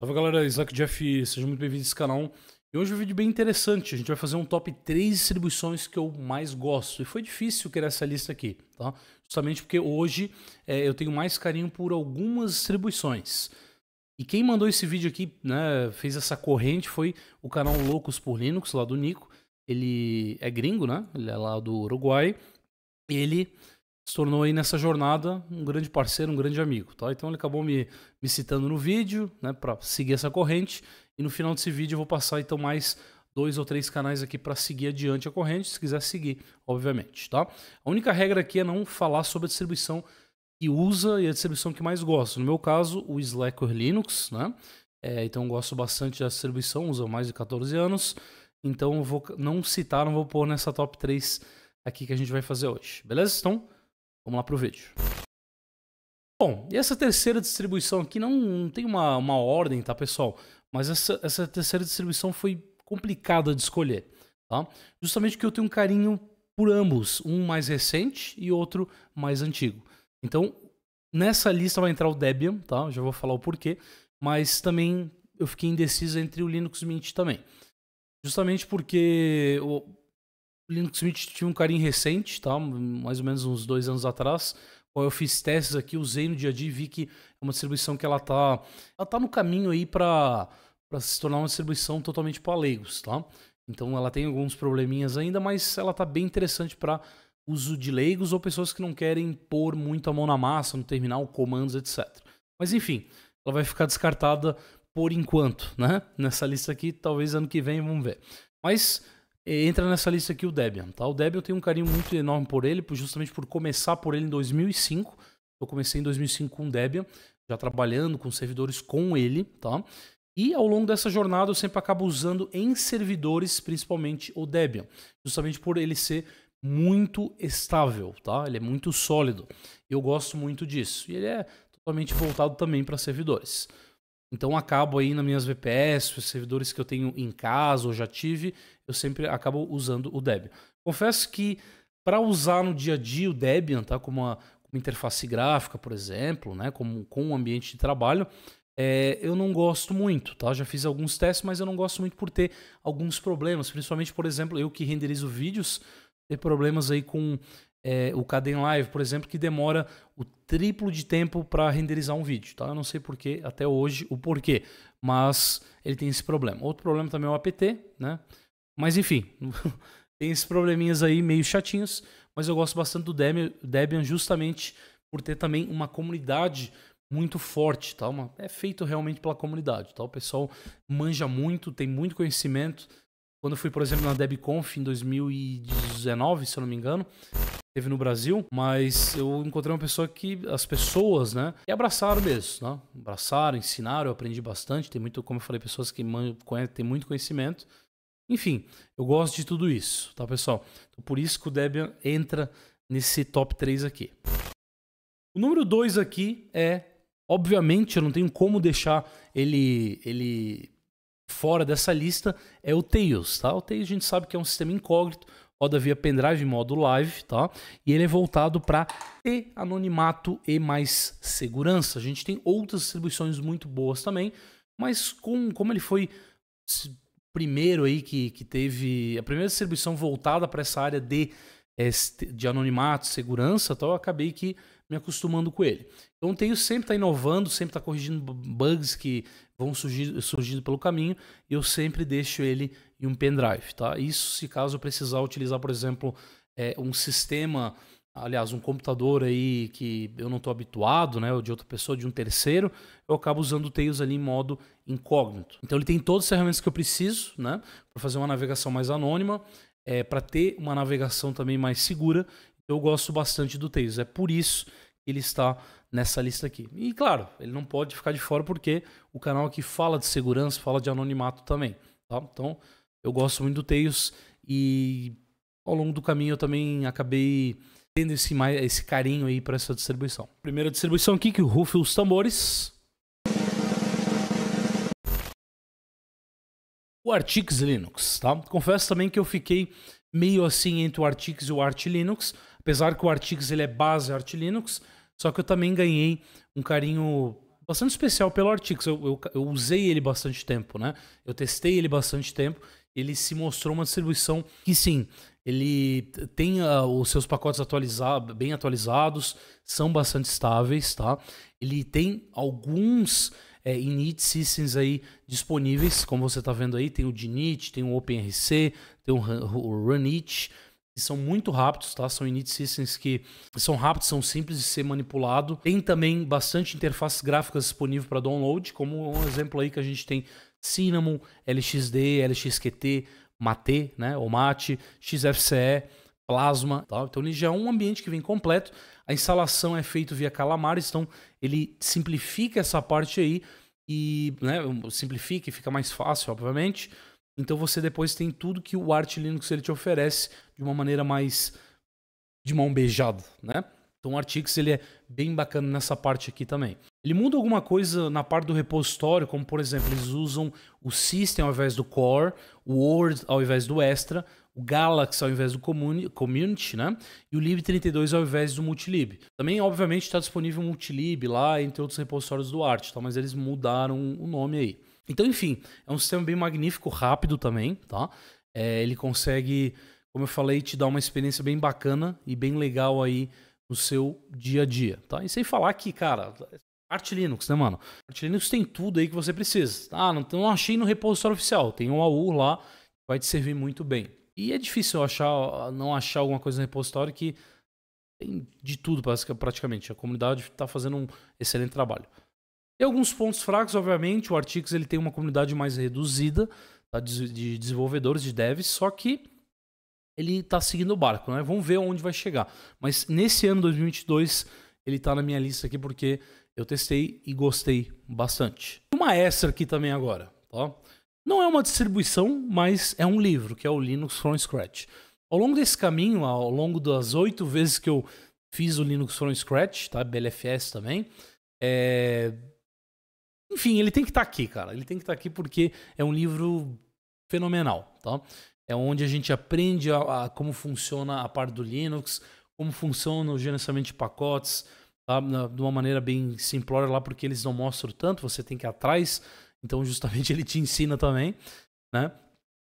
Salve galera, Isaac Jeff, seja muito bem-vindo a esse canal. E hoje é um vídeo bem interessante, a gente vai fazer um top 3 distribuições que eu mais gosto. E foi difícil criar essa lista aqui, tá? Justamente porque hoje é, eu tenho mais carinho por algumas distribuições. E quem mandou esse vídeo aqui, né, fez essa corrente foi o canal Loucos por Linux, lá do Nico. Ele é gringo, né? Ele é lá do Uruguai. Ele se tornou aí nessa jornada um grande parceiro, um grande amigo, tá? Então ele acabou me, me citando no vídeo, né, para seguir essa corrente. E no final desse vídeo eu vou passar então mais dois ou três canais aqui para seguir adiante a corrente, se quiser seguir, obviamente, tá? A única regra aqui é não falar sobre a distribuição que usa e a distribuição que mais gosto. No meu caso, o Slacker Linux, né? É, então gosto bastante da distribuição, uso mais de 14 anos. Então eu vou não citar, não vou pôr nessa top 3 aqui que a gente vai fazer hoje. Beleza? Então, Vamos lá pro vídeo. Bom, e essa terceira distribuição aqui não, não tem uma, uma ordem, tá, pessoal? Mas essa, essa terceira distribuição foi complicada de escolher, tá? Justamente porque eu tenho um carinho por ambos, um mais recente e outro mais antigo. Então, nessa lista vai entrar o Debian, tá? já vou falar o porquê, mas também eu fiquei indeciso entre o Linux Mint também. Justamente porque o, Linux Mint tinha um carinho recente, tá? Mais ou menos uns dois anos atrás. Eu fiz testes aqui, usei no dia a dia e vi que é uma distribuição que ela tá, ela tá no caminho aí para se tornar uma distribuição totalmente para leigos, tá? Então ela tem alguns probleminhas ainda, mas ela tá bem interessante para uso de leigos ou pessoas que não querem pôr muito a mão na massa no terminal, comandos, etc. Mas enfim, ela vai ficar descartada por enquanto, né? Nessa lista aqui, talvez ano que vem, vamos ver. Mas é, entra nessa lista aqui o Debian, tá? O Debian eu tenho um carinho muito enorme por ele, justamente por começar por ele em 2005. Eu comecei em 2005 com o Debian, já trabalhando com servidores com ele, tá? E ao longo dessa jornada eu sempre acabo usando em servidores, principalmente o Debian, justamente por ele ser muito estável, tá? Ele é muito sólido. Eu gosto muito disso. E ele é totalmente voltado também para servidores. Então acabo aí nas minhas VPS, os servidores que eu tenho em casa ou já tive, eu sempre acabo usando o Debian. Confesso que para usar no dia a dia o Debian, tá, como uma, interface gráfica, por exemplo, né, como com um ambiente de trabalho, é, eu não gosto muito, tá? Já fiz alguns testes, mas eu não gosto muito por ter alguns problemas, principalmente, por exemplo, eu que renderizo vídeos, ter problemas aí com é, o Caden Live, por exemplo, que demora o triplo de tempo para renderizar um vídeo. Tá? Eu não sei porque até hoje o porquê, mas ele tem esse problema. Outro problema também é o APT, né? Mas enfim, tem esses probleminhas aí meio chatinhos, mas eu gosto bastante do Debian justamente por ter também uma comunidade muito forte, tá? Uma, é feito realmente pela comunidade, tá? O pessoal manja muito, tem muito conhecimento. Quando eu fui, por exemplo, na DebConf em 2019, se eu não me engano, teve no Brasil, mas eu encontrei uma pessoa que as pessoas, né, e abraçaram mesmo, né? Abraçaram, ensinaram, eu aprendi bastante, tem muito, como eu falei, pessoas que têm muito conhecimento. Enfim, eu gosto de tudo isso, tá, pessoal? Então, por isso que o Debian entra nesse top 3 aqui. O número 2 aqui é, obviamente, eu não tenho como deixar ele ele fora dessa lista, é o Tails, tá? O Tails a gente sabe que é um sistema incógnito, roda via pendrive, modo live, tá? E ele é voltado para ter anonimato e mais segurança. A gente tem outras distribuições muito boas também, mas com, como ele foi primeiro aí que, que teve a primeira distribuição voltada para essa área de, eh, de anonimato, segurança, então eu acabei que me acostumando com ele. Então o Tails sempre está inovando, sempre está corrigindo bugs que vão surgir, surgindo pelo caminho, e eu sempre deixo ele em um pendrive. Tá? Isso se caso eu precisar utilizar, por exemplo, é, um sistema, aliás, um computador aí que eu não estou habituado, né, ou de outra pessoa, de um terceiro, eu acabo usando o Tails ali em modo incógnito. Então ele tem todas as ferramentas que eu preciso né, para fazer uma navegação mais anônima, é, eh, para ter uma navegação também mais segura, eu gosto bastante do Tails. É por isso ele está nessa lista aqui. E claro, ele não pode ficar de fora porque o canal aqui fala de segurança, fala de anonimato também. Tá? Então, eu gosto muito do Tails e ao longo do caminho eu também acabei tendo esse, esse carinho aí para essa distribuição. Primeira distribuição aqui que o os tambores. O Artix Linux, tá? Confesso também que eu fiquei meio assim entre o Artix e o Arch Linux, apesar que o Artix ele é base Arch Linux, só que eu também ganhei um carinho bastante especial pelo Artix. Eu, eu, eu, usei ele bastante tempo, né? Eu testei ele bastante tempo. Ele se mostrou uma distribuição que sim, ele tem uh, os seus pacotes atualizados, bem atualizados, são bastante estáveis, tá? Ele tem alguns é, init systems aí disponíveis, como você está vendo aí, tem o Dinit, tem o OpenRC, tem o Runit, que são muito rápidos, tá? São init systems que são rápidos, são simples de ser manipulado. Tem também bastante interfaces gráficas disponíveis para download, como um exemplo aí que a gente tem Cinnamon, LXD, LXQT, Mate, né? Ou Mate, XFCE, Plasma, tá? Então ele já é um ambiente que vem completo. A instalação é feita via Calamares, então ele simplifica essa parte aí e né, simplifique, fica mais fácil, obviamente. Então você depois tem tudo que o Arch Linux ele te oferece de uma maneira mais de mão beijada, né? Então o Artix ele é bem bacana nessa parte aqui também. Ele muda alguma coisa na parte do repositório, como por exemplo, eles usam o system ao invés do core, o word ao invés do extra, o Galaxy ao invés do Community, né? E o Lib32 ao invés do Multilib. Também, obviamente, está disponível o Multilib lá, entre outros repositórios do Art, tá? mas eles mudaram o nome aí. Então, enfim, é um sistema bem magnífico, rápido também, tá? É, ele consegue, como eu falei, te dar uma experiência bem bacana e bem legal aí no seu dia a dia, tá? E sem falar que, cara, Arch Linux, né, mano? Arch Linux tem tudo aí que você precisa. Ah, não, não achei no repositório oficial. Tem um AU lá que vai te servir muito bem. E é difícil achar, não achar alguma coisa no repositório que tem de tudo praticamente. A comunidade está fazendo um excelente trabalho. Tem alguns pontos fracos, obviamente. O Artix ele tem uma comunidade mais reduzida tá, de desenvolvedores, de devs, só que ele está seguindo o barco, né? Vamos ver onde vai chegar. Mas nesse ano 2022 ele tá na minha lista aqui porque eu testei e gostei bastante. Uma extra aqui também agora, tá? Não é uma distribuição, mas é um livro, que é o Linux from Scratch. Ao longo desse caminho, ao longo das oito vezes que eu fiz o Linux from Scratch, tá? BLFS também, é... Enfim, ele tem que estar tá aqui, cara. Ele tem que estar tá aqui porque é um livro fenomenal, tá? É onde a gente aprende a, a como funciona a parte do Linux, como funciona o gerenciamento de pacotes tá? de uma maneira bem simplória lá, porque eles não mostram tanto, você tem que ir atrás. Então, justamente, ele te ensina também, né?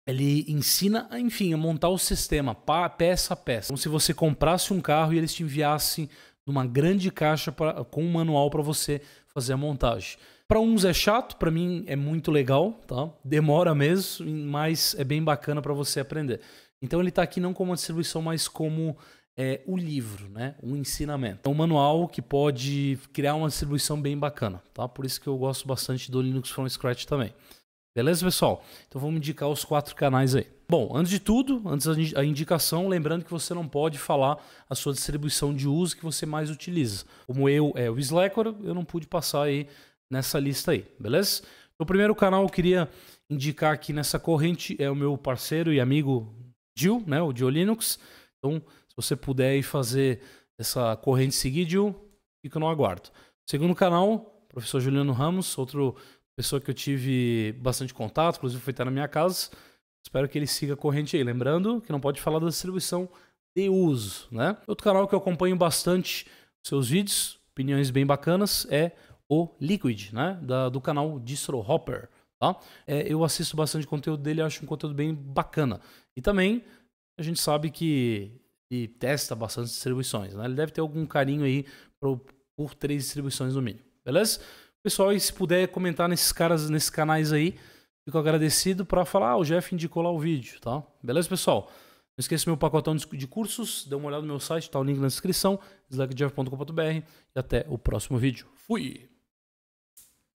Ele ensina, enfim, a montar o sistema peça a peça. Como se você comprasse um carro e eles te enviassem numa grande caixa pra, com um manual para você fazer a montagem. Para uns é chato, para mim é muito legal, tá? Demora mesmo, mas é bem bacana para você aprender. Então ele está aqui não como uma distribuição, mas como é o livro, né? Um ensinamento. É um manual que pode criar uma distribuição bem bacana, tá? Por isso que eu gosto bastante do Linux from Scratch também. Beleza, pessoal? Então vamos indicar os quatro canais aí. Bom, antes de tudo, antes da indicação, lembrando que você não pode falar a sua distribuição de uso que você mais utiliza. Como eu é o Slackware, eu não pude passar aí nessa lista aí, beleza? O primeiro canal eu queria indicar aqui nessa corrente é o meu parceiro e amigo Gil, né, o Gil Linux. Então, você puder ir fazer essa corrente que fica no aguardo. Segundo canal, professor Juliano Ramos, outra pessoa que eu tive bastante contato, inclusive foi estar na minha casa. Espero que ele siga a corrente aí. Lembrando que não pode falar da distribuição de uso, né? Outro canal que eu acompanho bastante seus vídeos, opiniões bem bacanas, é o Liquid, né? Da, do canal Distro Hopper, tá? É, eu assisto bastante conteúdo dele, acho um conteúdo bem bacana. E também a gente sabe que e testa bastante distribuições. Né? Ele deve ter algum carinho aí pro, por três distribuições no mínimo. Beleza? Pessoal, e se puder comentar nesses caras, nesses canais aí, fico agradecido para falar. Ah, o Jeff indicou lá o vídeo, tá? Beleza, pessoal? Não esqueça meu pacotão de cursos, dê uma olhada no meu site, tá o link na descrição, slackjeff.com.br e até o próximo vídeo. Fui!